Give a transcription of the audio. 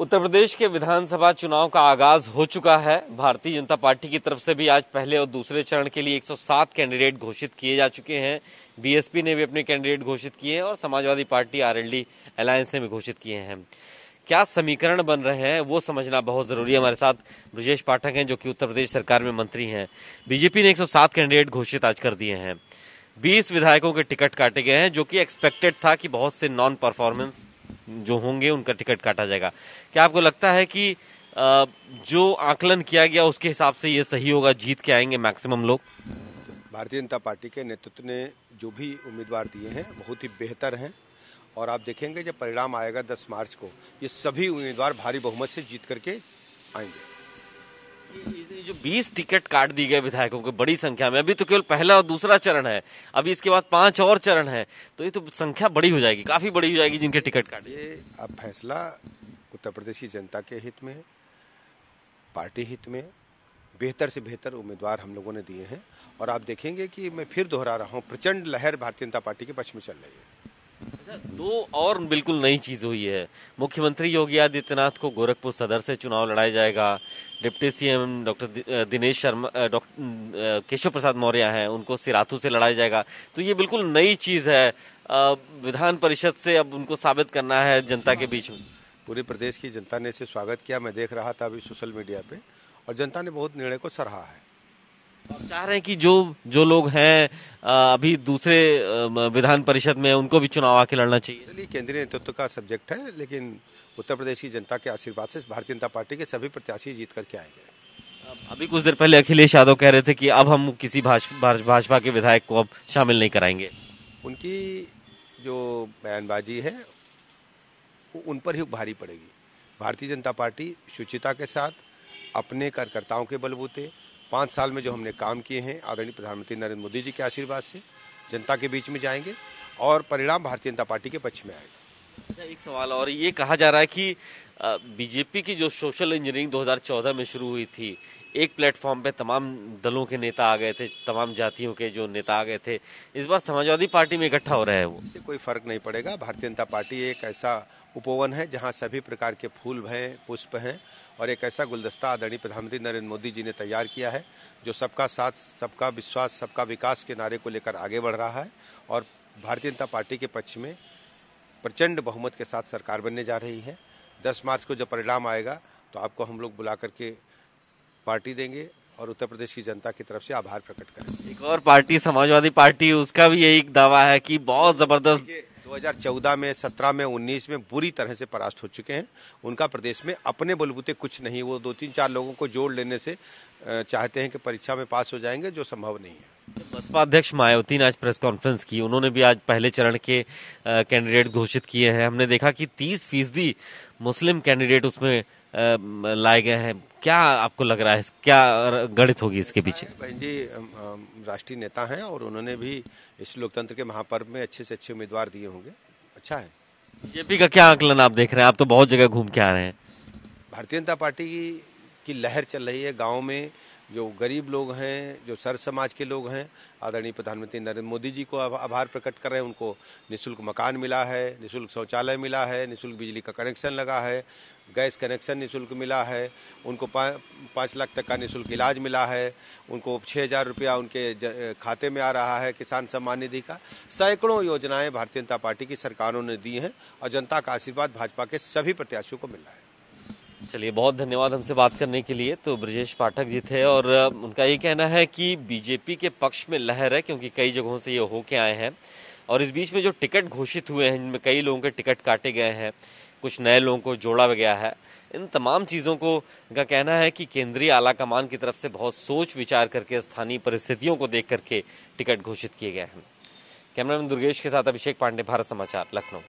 उत्तर प्रदेश के विधानसभा चुनाव का आगाज हो चुका है भारतीय जनता पार्टी की तरफ से भी आज पहले और दूसरे चरण के लिए 107 कैंडिडेट घोषित किए जा चुके हैं बीएसपी ने भी अपने कैंडिडेट घोषित किए हैं और समाजवादी पार्टी आरएलडी अलायंस ने भी घोषित किए हैं क्या समीकरण बन रहे हैं वो समझना बहुत जरूरी है हमारे साथ ब्रजेश पाठक हैं जो कि उत्तर प्रदेश सरकार में मंत्री हैं बीजेपी ने 107 कैंडिडेट घोषित आज कर दिए हैं 20 विधायकों के टिकट काटे गए हैं जो कि एक्सपेक्टेड था कि बहुत से नॉन परफॉर्मेंस जो होंगे उनका टिकट काटा जाएगा क्या आपको लगता है कि जो आकलन किया गया उसके हिसाब से ये सही होगा जीत के आएंगे मैक्सिमम लोग भारतीय जनता पार्टी के नेतृत्व ने जो भी उम्मीदवार दिए हैं बहुत ही बेहतर हैं और आप देखेंगे जब परिणाम आएगा 10 मार्च को ये सभी उम्मीदवार भारी बहुमत से जीत करके आएंगे जो 20 टिकट काट दी गए विधायकों को बड़ी संख्या में अभी तो केवल पहला और दूसरा चरण है अभी इसके बाद पांच और चरण है तो ये तो संख्या बड़ी हो जाएगी काफी बड़ी हो जाएगी जिनके टिकट काट ये अब फैसला उत्तर प्रदेश की जनता के हित में पार्टी हित में बेहतर से बेहतर उम्मीदवार हम लोगों ने दिए हैं और आप देखेंगे कि मैं फिर दोहरा रहा हूँ प्रचंड लहर भारतीय जनता पार्टी के पक्ष में चल रही है दो और बिल्कुल नई चीज हुई है मुख्यमंत्री योगी आदित्यनाथ को गोरखपुर सदर से चुनाव लड़ाया जाएगा deputy CM doctor Dinesh Sharma doctor Keshav Prasad Maurya हैं उनको सिराथू से लड़ाया जाएगा तो ये बिल्कुल नई चीज है विधान परिषद से अब उनको साबित करना है जनता के बीच में पूरे प्रदेश की जनता ने इसे स्वागत किया मैं देख रहा था अभी सोशल मीडिया पे और जनता ने बहुत निर्णय को सराहा है चाह रहे हैं कि जो जो लोग हैं अभी दूसरे विधान परिषद में उनको भी चुनाव आके लड़ना चाहिए चलिए केंद्रीय नेतृत्व का सब्जेक्ट है लेकिन उत्तर प्रदेश की जनता के आशीर्वाद से भारतीय जनता पार्टी के सभी प्रत्याशी जीत करके आएंगे अभी कुछ देर पहले अखिलेश यादव कह रहे थे कि अब हम किसी भाजपा भाज, के विधायक को अब शामिल नहीं कराएंगे उनकी जो बयानबाजी है उन पर ही भारी पड़ेगी भारतीय जनता पार्टी शुचिता के साथ अपने कार्यकर्ताओं के बलबूते पाँच साल में जो हमने काम किए हैं आदरणीय प्रधानमंत्री नरेंद्र मोदी जी के आशीर्वाद से जनता के बीच में जाएंगे और परिणाम भारतीय जनता पार्टी के पक्ष में आएगा अच्छा, एक सवाल और ये कहा जा रहा है कि बीजेपी की जो सोशल इंजीनियरिंग 2014 में शुरू हुई थी एक प्लेटफॉर्म पे तमाम दलों के नेता आ गए थे तमाम जातियों के जो नेता आ गए थे इस बार समाजवादी पार्टी में इकट्ठा हो रहा है वो कोई फर्क नहीं पड़ेगा भारतीय जनता पार्टी एक ऐसा उपवन है जहाँ सभी प्रकार के फूल हैं पुष्प हैं और एक ऐसा गुलदस्ता आदरणीय प्रधानमंत्री नरेंद्र मोदी जी ने तैयार किया है जो सबका साथ सबका विश्वास सबका विकास के नारे को लेकर आगे बढ़ रहा है और भारतीय जनता पार्टी के पक्ष में प्रचंड बहुमत के साथ सरकार बनने जा रही है दस मार्च को जब परिणाम आएगा तो आपको हम लोग बुला करके पार्टी देंगे और उत्तर प्रदेश की जनता की तरफ से आभार प्रकट करें एक और पार्टी समाजवादी पार्टी उसका भी यही दावा है कि बहुत जबरदस्त 2014 में 17 में 19 में बुरी तरह से परास्त हो चुके हैं उनका प्रदेश में अपने बलबूते कुछ नहीं वो दो तीन चार लोगों को जोड़ लेने से चाहते हैं कि परीक्षा में पास हो जाएंगे जो संभव नहीं है बसपा अध्यक्ष मायावती ने आज प्रेस कॉन्फ्रेंस की उन्होंने भी आज पहले चरण के कैंडिडेट घोषित किए हैं हमने देखा कि तीस फीसदी मुस्लिम कैंडिडेट उसमें लाए गए हैं क्या आपको लग रहा है क्या गणित होगी इसके पीछे बहन जी राष्ट्रीय नेता हैं और उन्होंने भी इस लोकतंत्र के महापर्व में अच्छे से अच्छे उम्मीदवार दिए होंगे अच्छा है बीजेपी का क्या आंकलन आप देख रहे हैं आप तो बहुत जगह घूम के आ रहे हैं भारतीय जनता पार्टी की लहर चल रही है गाँव में जो गरीब लोग हैं जो सर समाज के लोग हैं आदरणीय प्रधानमंत्री नरेंद्र मोदी जी को आभार प्रकट कर रहे हैं उनको निशुल्क मकान मिला है निशुल्क शौचालय मिला है निशुल्क बिजली का कनेक्शन लगा है गैस कनेक्शन निशुल्क मिला है उनको पाँच लाख तक का निशुल्क इलाज मिला है उनको छः हज़ार रुपया उनके खाते में आ रहा है किसान सम्मान निधि का सैकड़ों योजनाएं भारतीय जनता पार्टी की सरकारों ने दी हैं और जनता का आशीर्वाद भाजपा के सभी प्रत्याशियों को मिला है चलिए बहुत धन्यवाद हमसे बात करने के लिए तो ब्रजेश पाठक जी थे और उनका ये कहना है कि बीजेपी के पक्ष में लहर है क्योंकि कई जगहों से ये होके आए हैं और इस बीच में जो टिकट घोषित हुए हैं इनमें कई लोगों के टिकट काटे गए हैं कुछ नए लोगों को जोड़ा गया है इन तमाम चीज़ों को का कहना है कि केंद्रीय आला कमान की तरफ से बहुत सोच विचार करके स्थानीय परिस्थितियों को देख करके टिकट घोषित किए गए हैं कैमरामैन दुर्गेश के साथ अभिषेक पांडे भारत समाचार लखनऊ